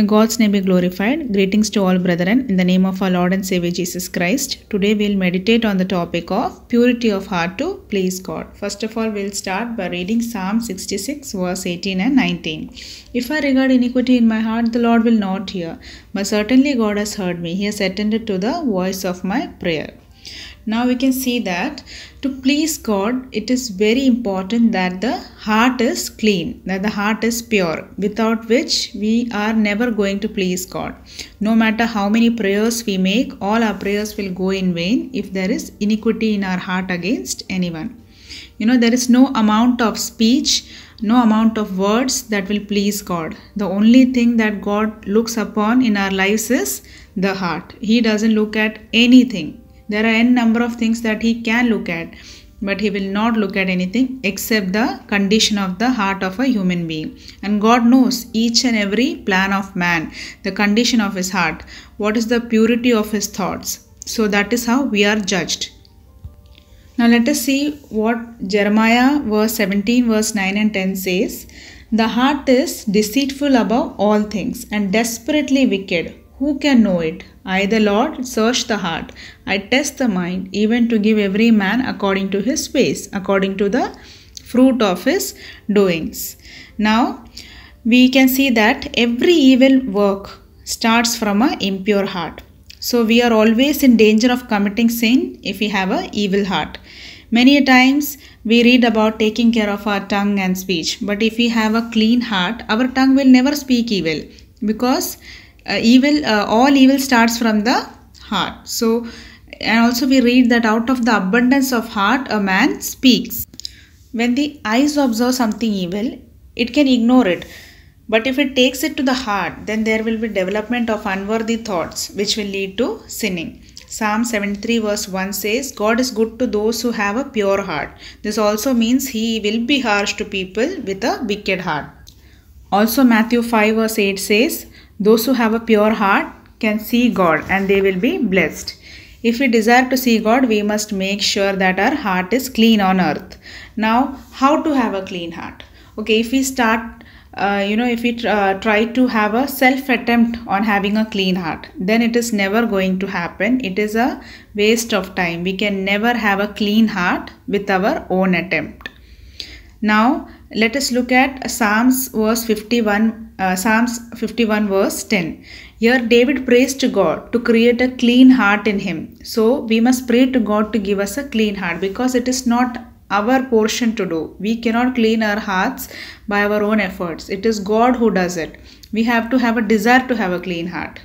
May God's name be glorified. Greetings to all brethren in the name of our Lord and Savior Jesus Christ. Today we'll meditate on the topic of purity of heart to please God. First of all, we'll start by reading Psalm 66 verse 18 and 19. If I regard iniquity in my heart, the Lord will not hear. But certainly God has heard me. He has attended to the voice of my prayer. Now we can see that to please God, it is very important that the heart is clean, that the heart is pure, without which we are never going to please God. No matter how many prayers we make, all our prayers will go in vain if there is iniquity in our heart against anyone. You know, there is no amount of speech no amount of words that will please God. The only thing that God looks upon in our lives is the heart. He doesn't look at anything there are n number of things that he can look at but he will not look at anything except the condition of the heart of a human being and god knows each and every plan of man the condition of his heart what is the purity of his thoughts so that is how we are judged now let us see what jeremiah verse 17 verse 9 and 10 says the heart is deceitful above all things and desperately wicked who can know it? I, the Lord, search the heart. I test the mind, even to give every man according to his ways, according to the fruit of his doings. Now, we can see that every evil work starts from an impure heart. So, we are always in danger of committing sin if we have an evil heart. Many times we read about taking care of our tongue and speech, but if we have a clean heart, our tongue will never speak evil because uh, evil uh, all evil starts from the heart so and also we read that out of the abundance of heart a man speaks when the eyes observe something evil it can ignore it but if it takes it to the heart then there will be development of unworthy thoughts which will lead to sinning psalm 73 verse 1 says god is good to those who have a pure heart this also means he will be harsh to people with a wicked heart also matthew 5 verse 8 says those who have a pure heart can see God and they will be blessed. If we desire to see God, we must make sure that our heart is clean on earth. Now, how to have a clean heart? Okay, if we start, uh, you know, if we uh, try to have a self attempt on having a clean heart, then it is never going to happen. It is a waste of time. We can never have a clean heart with our own attempt. Now, let us look at psalms verse 51 uh, psalms 51 verse 10 here david prays to god to create a clean heart in him so we must pray to god to give us a clean heart because it is not our portion to do we cannot clean our hearts by our own efforts it is god who does it we have to have a desire to have a clean heart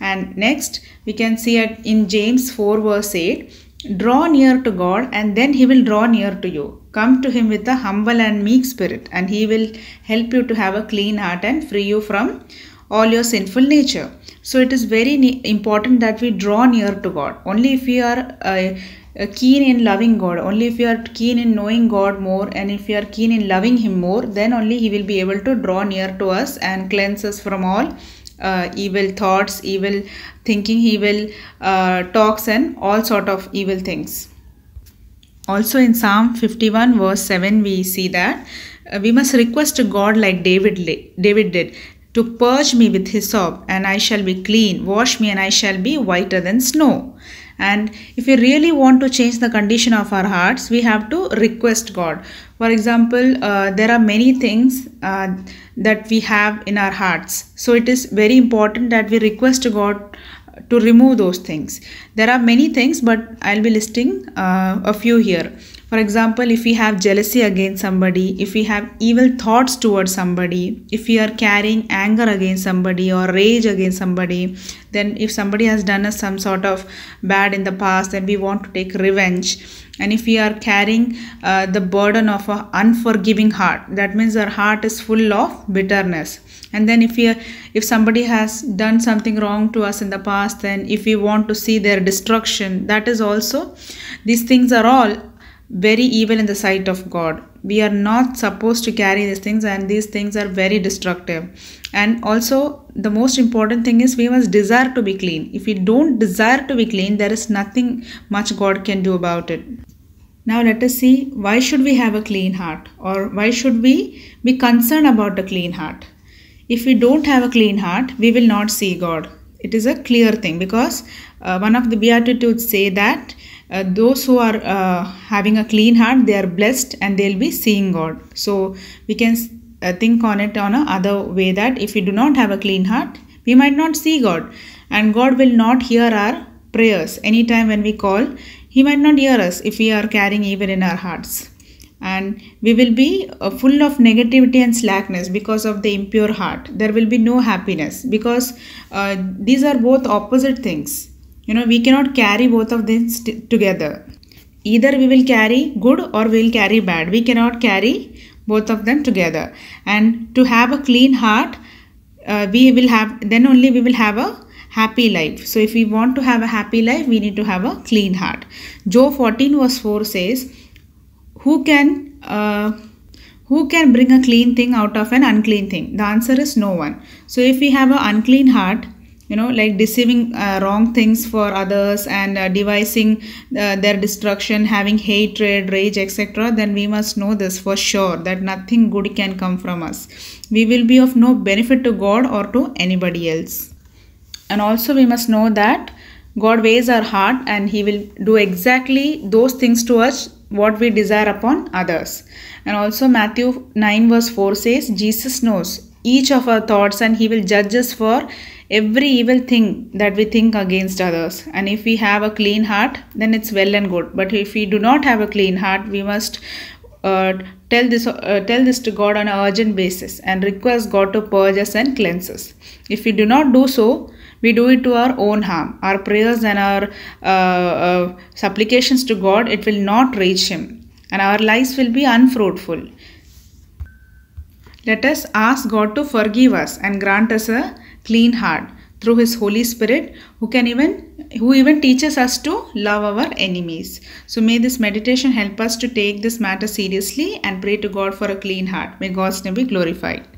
and next we can see it in james 4 verse 8 Draw near to God and then He will draw near to you. Come to Him with a humble and meek spirit and He will help you to have a clean heart and free you from all your sinful nature. So it is very important that we draw near to God. Only if we are uh, uh keen in loving God, only if you are keen in knowing God more and if you are keen in loving Him more, then only He will be able to draw near to us and cleanse us from all uh, evil thoughts, evil thinking, evil uh, talks and all sort of evil things. Also in Psalm 51 verse 7 we see that uh, we must request to God like David, David did to purge me with hyssop, and I shall be clean. Wash me, and I shall be whiter than snow. And if we really want to change the condition of our hearts, we have to request God. For example, uh, there are many things uh, that we have in our hearts. So it is very important that we request God to remove those things. There are many things, but I'll be listing uh, a few here. For example, if we have jealousy against somebody, if we have evil thoughts towards somebody, if we are carrying anger against somebody or rage against somebody, then if somebody has done us some sort of bad in the past, then we want to take revenge. And if we are carrying uh, the burden of an unforgiving heart, that means our heart is full of bitterness. And then if we are, if somebody has done something wrong to us in the past, then if we want to see their destruction, that is also these things are all very evil in the sight of God. We are not supposed to carry these things, and these things are very destructive. And also, the most important thing is we must desire to be clean. If we don't desire to be clean, there is nothing much God can do about it. Now, let us see why should we have a clean heart, or why should we be concerned about a clean heart? If we don't have a clean heart, we will not see God. It is a clear thing because uh, one of the Beatitudes say that uh, those who are uh, having a clean heart they are blessed and they'll be seeing god so we can uh, think on it on a other way that if we do not have a clean heart we might not see god and god will not hear our prayers anytime when we call he might not hear us if we are carrying evil in our hearts and we will be uh, full of negativity and slackness because of the impure heart there will be no happiness because uh, these are both opposite things you know we cannot carry both of these together either we will carry good or we will carry bad we cannot carry both of them together and to have a clean heart uh, we will have then only we will have a happy life so if we want to have a happy life we need to have a clean heart joe 14 verse 4 says who can uh, who can bring a clean thing out of an unclean thing the answer is no one so if we have an unclean heart you know like deceiving uh, wrong things for others and uh, devising uh, their destruction having hatred rage etc then we must know this for sure that nothing good can come from us we will be of no benefit to god or to anybody else and also we must know that god weighs our heart and he will do exactly those things to us what we desire upon others and also matthew 9 verse 4 says jesus knows each of our thoughts and he will judge us for every evil thing that we think against others. And if we have a clean heart, then it's well and good. But if we do not have a clean heart, we must uh, tell this uh, tell this to God on an urgent basis and request God to purge us and cleanse us. If we do not do so, we do it to our own harm. Our prayers and our uh, uh supplications to God it will not reach Him, and our lives will be unfruitful. Let us ask God to forgive us and grant us a clean heart through his holy spirit who can even who even teaches us to love our enemies so may this meditation help us to take this matter seriously and pray to god for a clean heart may god's name be glorified